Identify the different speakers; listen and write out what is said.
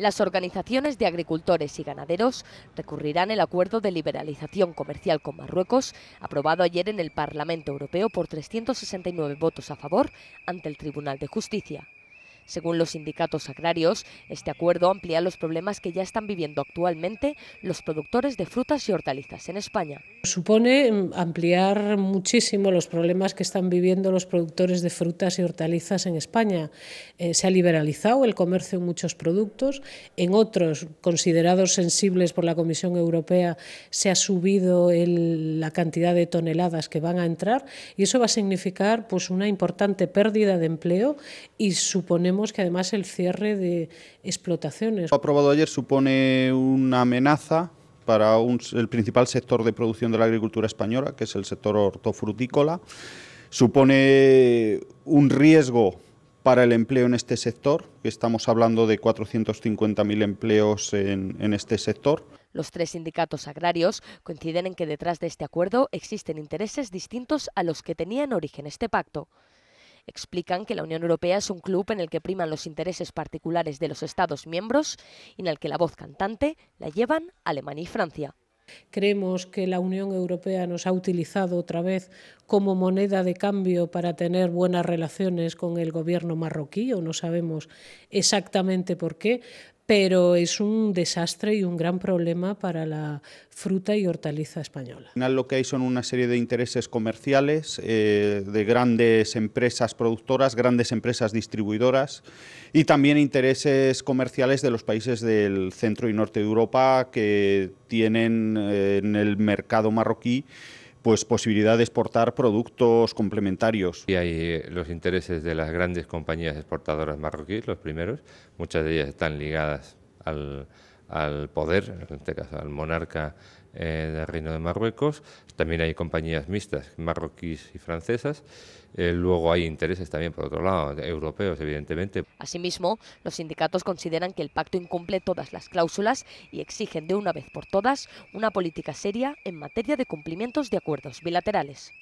Speaker 1: Las organizaciones de agricultores y ganaderos recurrirán el acuerdo de liberalización comercial con Marruecos, aprobado ayer en el Parlamento Europeo por 369 votos a favor ante el Tribunal de Justicia. Según los sindicatos agrarios, este acuerdo amplía los problemas que ya están viviendo actualmente los productores de frutas y hortalizas en
Speaker 2: España. Supone mm, ampliar muchísimo los problemas que están viviendo los productores de frutas y hortalizas en España. Eh, se ha liberalizado el comercio en muchos productos, en otros considerados sensibles por la Comisión Europea se ha subido la cantidad de toneladas que van a entrar y eso va a significar pues, una importante pérdida de empleo y suponemos que además el cierre de explotaciones. Lo
Speaker 3: aprobado ayer supone una amenaza para el principal sector de producción de la agricultura española, que es el sector hortofrutícola. Supone un riesgo para el empleo en este sector, estamos hablando de 450.000 empleos en, este sector.
Speaker 1: Los tres sindicatos agrarios coinciden en que detrás de este acuerdo existen intereses distintos a los que tenían origen este pacto. Explican que la Unión Europea es un club en el que priman los intereses particulares de los Estados miembros
Speaker 2: y en el que la voz cantante la llevan Alemania y Francia. Creemos que la Unión Europea nos ha utilizado otra vez como moneda de cambio para tener buenas relaciones con el gobierno marroquí, o no sabemos exactamente por qué, pero es un desastre y un gran problema para la fruta y hortaliza española.
Speaker 3: Al final lo que hay son una serie de intereses comerciales eh, de grandes empresas productoras, grandes empresas distribuidoras y también intereses comerciales de los países del centro y norte de Europa que tienen eh, en el mercado
Speaker 4: marroquí pues posibilidad de exportar productos complementarios. Y hay eh, los intereses de las grandes compañías exportadoras marroquíes, los primeros, muchas de ellas están ligadas al, al poder, en este caso al monarca eh, del Reino de Marruecos. También hay compañías mixtas, marroquíes y francesas. Eh, luego hay intereses también, por otro lado, europeos, evidentemente.
Speaker 1: Asimismo, los sindicatos consideran que el pacto incumple todas las cláusulas y exigen de una vez por todas una política seria en materia de cumplimientos de acuerdos bilaterales.